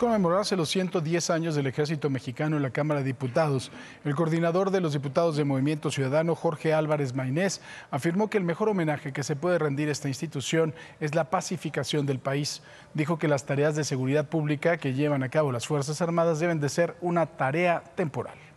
conmemorarse los 110 años del ejército mexicano en la Cámara de Diputados, el coordinador de los diputados de Movimiento Ciudadano, Jorge Álvarez Mainés, afirmó que el mejor homenaje que se puede rendir a esta institución es la pacificación del país. Dijo que las tareas de seguridad pública que llevan a cabo las Fuerzas Armadas deben de ser una tarea temporal.